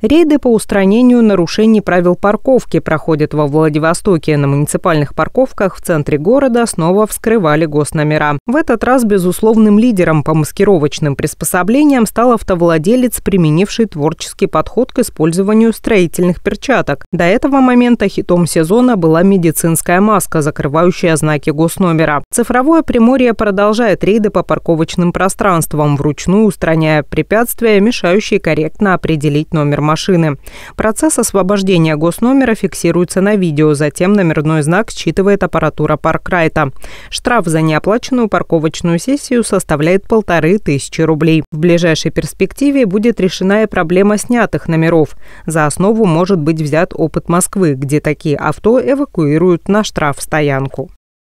Рейды по устранению нарушений правил парковки проходят во Владивостоке. На муниципальных парковках в центре города снова вскрывали госномера. В этот раз безусловным лидером по маскировочным приспособлениям стал автовладелец, применивший творческий подход к использованию строительных перчаток. До этого момента хитом сезона была медицинская маска, закрывающая знаки госномера. Цифровое Приморье продолжает рейды по парковочным пространствам, вручную устраняя препятствия, мешающие корректно определить номер машины. Процесс освобождения госномера фиксируется на видео, затем номерной знак считывает аппаратура паркрайта. Штраф за неоплаченную парковочную сессию составляет полторы тысячи рублей. В ближайшей перспективе будет решена и проблема снятых номеров. За основу может быть взят опыт Москвы, где такие авто эвакуируют на штрафстоянку.